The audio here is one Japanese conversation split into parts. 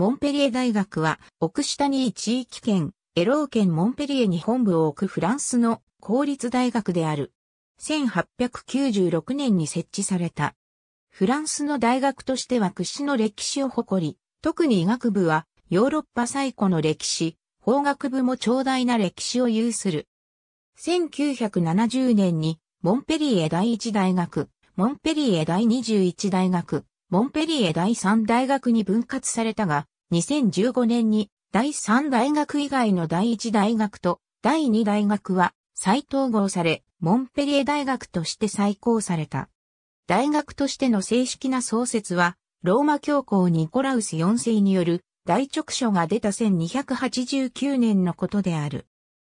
モンペリエ大学は、オクシタニー地域圏、エロー県モンペリエに本部を置くフランスの公立大学である。1896年に設置された。フランスの大学としては屈指の歴史を誇り、特に医学部はヨーロッパ最古の歴史、法学部も長大な歴史を有する。1970年にモンペリエ第1大学、モンペリエ第21大学、モンペリエ第3大学に分割されたが、2015年に第3大学以外の第1大学と第2大学は再統合され、モンペリエ大学として再考された。大学としての正式な創設は、ローマ教皇ニコラウス4世による大直書が出た1289年のことである。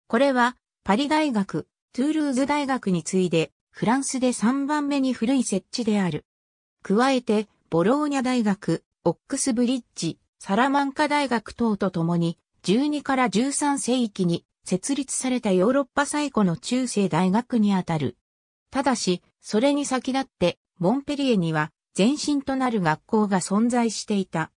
これは、パリ大学、トゥールーズ大学に次いで、フランスで3番目に古い設置である。加えて、ボローニャ大学、オックスブリッジ、サラマンカ大学等とともに、12から13世紀に設立されたヨーロッパ最古の中世大学にあたる。ただし、それに先立って、モンペリエには前身となる学校が存在していた。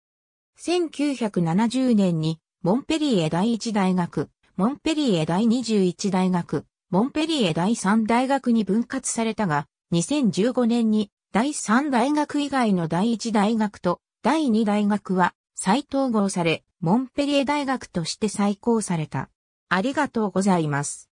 1970年に、モンペリエ第1大学、モンペリエ第21大学、モンペリエ第3大学に分割されたが、2015年に第3大学以外の第1大学と第2大学は再統合され、モンペリエ大学として再興された。ありがとうございます。